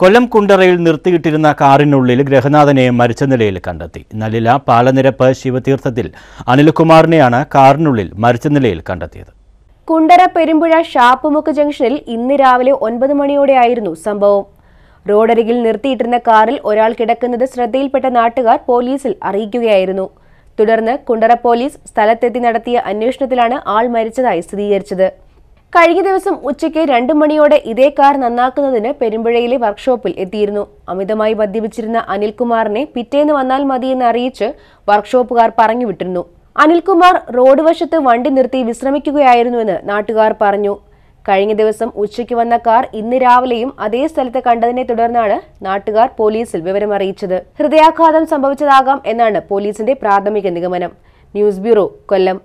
കൊല്ലം കുണ്ടറയിൽ നിർത്തിയിട്ടിരുന്ന കാറിനുള്ളിൽ ഗ്രഹനാഥനെ മരിച്ച നിലയിൽ കണ്ടെത്തി നലില പാലനിരപ്പ് ശിവതീർത്ഥത്തിൽ അനിൽകുമാറിനെയാണ് കാറിനുള്ളിൽ മരിച്ച നിലയിൽ കണ്ടെത്തിയത് കുണ്ടറ പെരുമ്പുഴ ഷാപ്പുമുക്ക് ജംഗ്ഷനിൽ ഇന്ന് രാവിലെ ഒൻപത് മണിയോടെയായിരുന്നു സംഭവം റോഡരികിൽ നിർത്തിയിട്ടിരുന്ന കാറിൽ ഒരാൾ കിടക്കുന്നത് ശ്രദ്ധയിൽപ്പെട്ട നാട്ടുകാർ പോലീസിൽ അറിയിക്കുകയായിരുന്നു തുടർന്ന് കുണ്ടറ പോലീസ് സ്ഥലത്തെത്തി നടത്തിയ അന്വേഷണത്തിലാണ് ആൾ മരിച്ചതായി സ്ഥിരീകരിച്ചത് കഴിഞ്ഞ ദിവസം ഉച്ചയ്ക്ക് രണ്ടു മണിയോടെ ഇതേ കാർ നന്നാക്കുന്നതിന് പെരുമ്പഴയിലെ വർക്ക്ഷോപ്പിൽ എത്തിയിരുന്നു അമിതമായി മദ്യപിച്ചിരുന്ന അനിൽകുമാറിനെ പിറ്റേന്ന് വന്നാൽ മതിയെന്ന് അറിയിച്ച് വർക്ക്ഷോപ്പുകാർ പറഞ്ഞുവിട്ടിരുന്നു അനിൽകുമാർ റോഡ് വശത്ത് വണ്ടി നിർത്തി വിശ്രമിക്കുകയായിരുന്നുവെന്ന് നാട്ടുകാർ പറഞ്ഞു കഴിഞ്ഞ ദിവസം ഉച്ചയ്ക്ക് വന്ന കാർ ഇന്ന് രാവിലെയും അതേ സ്ഥലത്ത് കണ്ടതിനെ തുടർന്നാണ് നാട്ടുകാർ പോലീസിൽ വിവരമറിയിച്ചത് ഹൃദയാഘാതം സംഭവിച്ചതാകാം എന്നാണ് പോലീസിന്റെ പ്രാഥമിക നിഗമനം ന്യൂസ് ബ്യൂറോ കൊല്ലം